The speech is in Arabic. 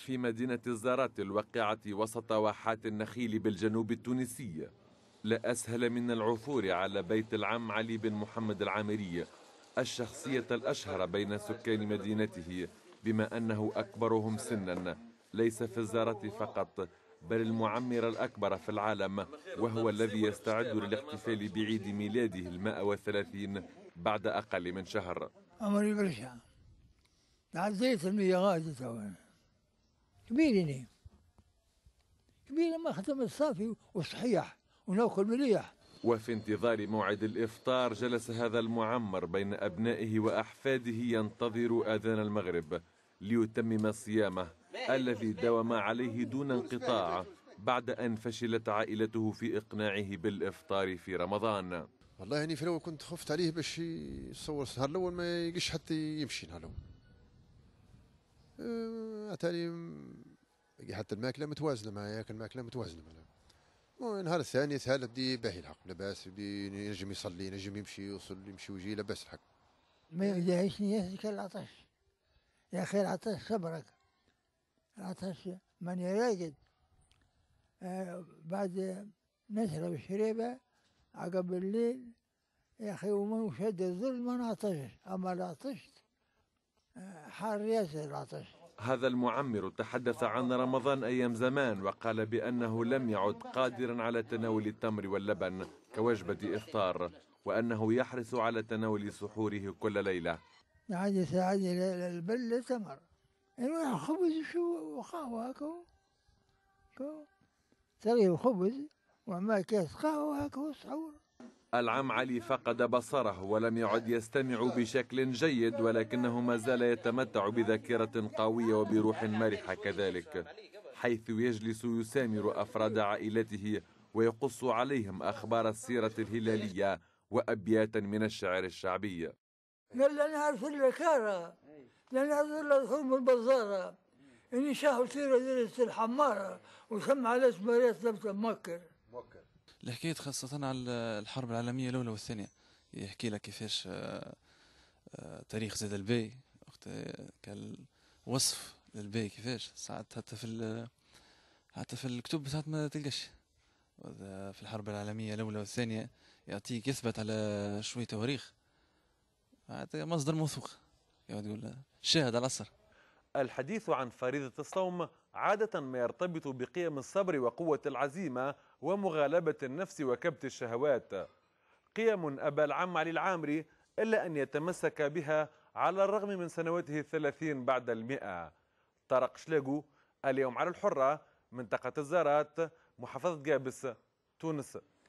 في مدينة الزارات الواقعة وسط واحات النخيل بالجنوب التونسي لا أسهل من العثور على بيت العم علي بن محمد العامري الشخصية الأشهر بين سكان مدينته بما أنه أكبرهم سنا ليس في الزارة فقط بل المعمر الأكبر في العالم وهو الذي يستعد للاحتفال بعيد ميلاده المائة وثلاثين بعد أقل من شهر عمري برشا عديت المية غادي كبيريني كبير ما خدمت صافي وصحيح وناكل مليح وفي انتظار موعد الإفطار جلس هذا المعمر بين أبنائه وأحفاده ينتظر أذان المغرب ليتمم صيامه الذي داوم عليه دون انقطاع بعد أن فشلت عائلته في إقناعه بالإفطار في رمضان والله يعني في الأول كنت خفت عليه باش يصور السهر الأول ما يجيش حتى يمشي نهار الأول أتاني أه، حتى الماكله متوازنه معايا ياكل الماكله متوازنه معاه النهار الثاني الثالث دي باهي الحق لاباس ينجم يصلي ينجم يمشي يوصل يمشي ويجي لاباس الحق ما ياسر كان العطش يا اخي العطش صبرك العطش ماني راقد آه بعد نشرب الشريبه عقب الليل يا اخي وما شد الظل ما نعطش اما العطش آه حار ياسر العطش هذا المعمر تحدث عن رمضان أيام زمان وقال بأنه لم يعد قادرا على تناول التمر واللبن كوجبة إفطار وأنه يحرص على تناول سحوره كل ليلة عاد يساعدني البل تمر يعني خبز شو وقهوة هكو تغيب الخبز وما كاس قهوة هكو سحور العم علي فقد بصره ولم يعد يستمع بشكل جيد ولكنه ما زال يتمتع بذاكرة قوية وبروح مرحة كذلك حيث يجلس يسامر أفراد عائلته ويقص عليهم أخبار السيرة الهلالية وأبياتا من الشعر الشعبي البزارة إني شاهد سيرة الحمارة وسمع على اسم ريس مكر الحكاية خاصة على الحرب العالمية الأولى والثانية يحكي لك كيفاش آه، آه، تاريخ زاد الباي وقت كان وصف للباي كيفاش ساعات حتى في حتى في الكتب ساعات ما تلقاش في الحرب العالمية الأولى والثانية يعطيك يثبت على شوية تواريخ مصدر موثوق كما تقول شاهد على الأثر الحديث عن فريضة الصوم عادة ما يرتبط بقيم الصبر وقوة العزيمة ومغالبة النفس وكبت الشهوات قيم أبى العم علي العامري إلا أن يتمسك بها على الرغم من سنواته الثلاثين بعد المئة طرق شلاقو اليوم على الحرة منطقة الزارات محافظة جابس تونس